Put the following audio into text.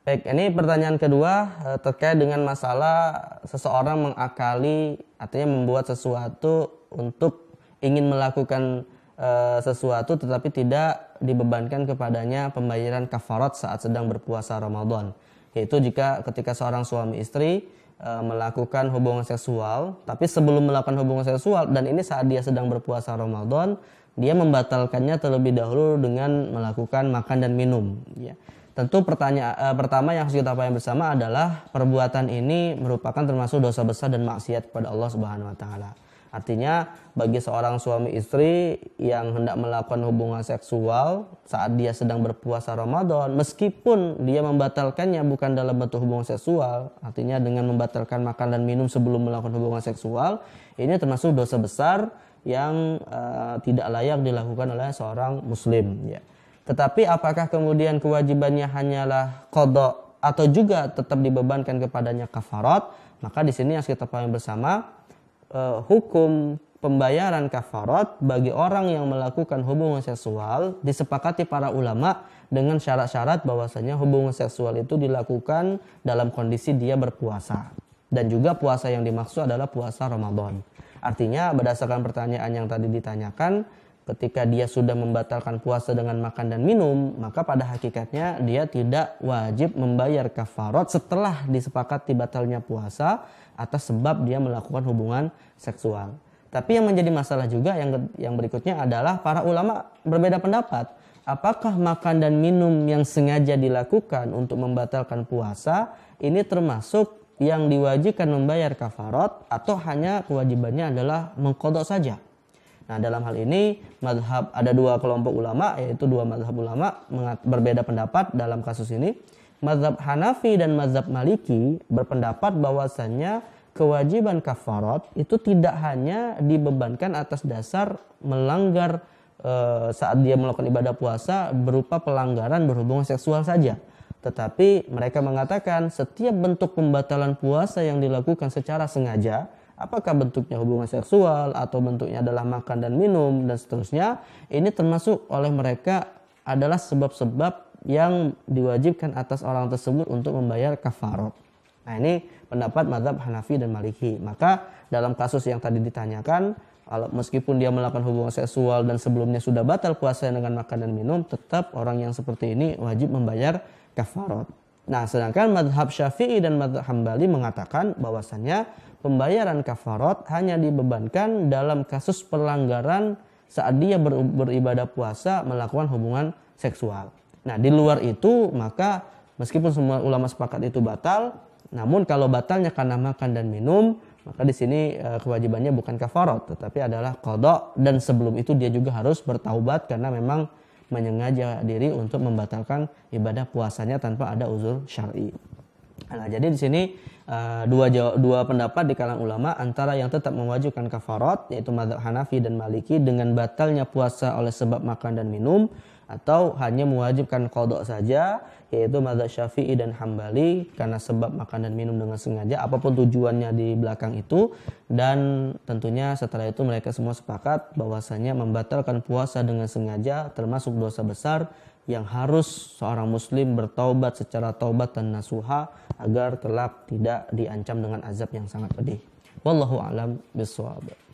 Baik, ini pertanyaan kedua eh, terkait dengan masalah seseorang mengakali artinya membuat sesuatu untuk ingin melakukan e, sesuatu tetapi tidak dibebankan kepadanya pembayaran kafarat saat sedang berpuasa Ramadan. Yaitu jika ketika seorang suami istri e, melakukan hubungan seksual, tapi sebelum melakukan hubungan seksual dan ini saat dia sedang berpuasa Ramadan, dia membatalkannya terlebih dahulu dengan melakukan makan dan minum ya. Tentu pertanyaan uh, eh, pertama yang harus kita pahami bersama adalah perbuatan ini merupakan termasuk dosa besar dan maksiat kepada Allah Subhanahu wa taala. Artinya bagi seorang suami istri yang hendak melakukan hubungan seksual saat dia sedang berpuasa Ramadan meskipun dia membatalkannya bukan dalam bentuk hubungan seksual, artinya dengan membatalkan makan dan minum sebelum melakukan hubungan seksual, ini termasuk dosa besar yang uh, tidak layak dilakukan oleh seorang muslim ya. Tetapi apakah kemudian kewajibannya hanyalah kodok atau juga tetap dibebankan kepadanya kafarat? Maka di sini yang kita pahami bersama eh, hukum pembayaran kafarat bagi orang yang melakukan hubungan seksual disepakati para ulama dengan syarat-syarat bahwasanya hubungan seksual itu dilakukan dalam kondisi dia berpuasa dan juga puasa yang dimaksud adalah puasa Ramadan. Artinya berdasarkan pertanyaan yang tadi ditanyakan ketika dia sudah membatalkan puasa dengan makan dan minum, maka pada hakikatnya dia tidak wajib membayar kafarat setelah disepakati batalnya puasa atas sebab dia melakukan hubungan seksual. Tapi yang menjadi masalah juga yang yang berikutnya adalah para ulama berbeda pendapat. Apakah makan dan minum yang sengaja dilakukan untuk membatalkan puasa ini termasuk yang diwajibkan membayar kafarat atau hanya kewajibannya adalah mengkodok saja? Nah, dalam hal ini madhab ada dua kelompok ulama yaitu dua madhab ulama berbeda pendapat dalam kasus ini. Madhab Hanafi dan madhab Maliki berpendapat bahwasannya kewajiban kafarat itu tidak hanya dibebankan atas dasar melanggar e, saat dia melakukan ibadah puasa berupa pelanggaran berhubungan seksual saja. Tetapi mereka mengatakan setiap bentuk pembatalan puasa yang dilakukan secara sengaja apakah bentuknya hubungan seksual atau bentuknya adalah makan dan minum dan seterusnya ini termasuk oleh mereka adalah sebab-sebab yang diwajibkan atas orang tersebut untuk membayar kafarot. Nah ini pendapat madhab Hanafi dan Maliki. Maka dalam kasus yang tadi ditanyakan, meskipun dia melakukan hubungan seksual dan sebelumnya sudah batal puasa dengan makan dan minum, tetap orang yang seperti ini wajib membayar kafarot. Nah, sedangkan madhab Syafi'i dan madhab Hambali mengatakan bahwasannya pembayaran kafarot hanya dibebankan dalam kasus pelanggaran saat dia ber, beribadah puasa melakukan hubungan seksual. Nah, di luar itu maka meskipun semua ulama sepakat itu batal, namun kalau batalnya karena makan dan minum, maka di sini eh, kewajibannya bukan kafarot tetapi adalah kodok dan sebelum itu dia juga harus bertaubat karena memang menyengaja diri untuk membatalkan ibadah puasanya tanpa ada uzur syar'i. Nah, jadi di sini eh, dua dua pendapat di kalangan ulama antara yang tetap mewajibkan kafarat yaitu mazhab Hanafi dan Maliki dengan batalnya puasa oleh sebab makan dan minum atau hanya mewajibkan kodok saja yaitu mazhab syafi'i dan hambali karena sebab makan dan minum dengan sengaja apapun tujuannya di belakang itu dan tentunya setelah itu mereka semua sepakat bahwasanya membatalkan puasa dengan sengaja termasuk dosa besar yang harus seorang muslim bertaubat secara taubat dan nasuha agar kelak tidak diancam dengan azab yang sangat pedih wallahu alam bishawab.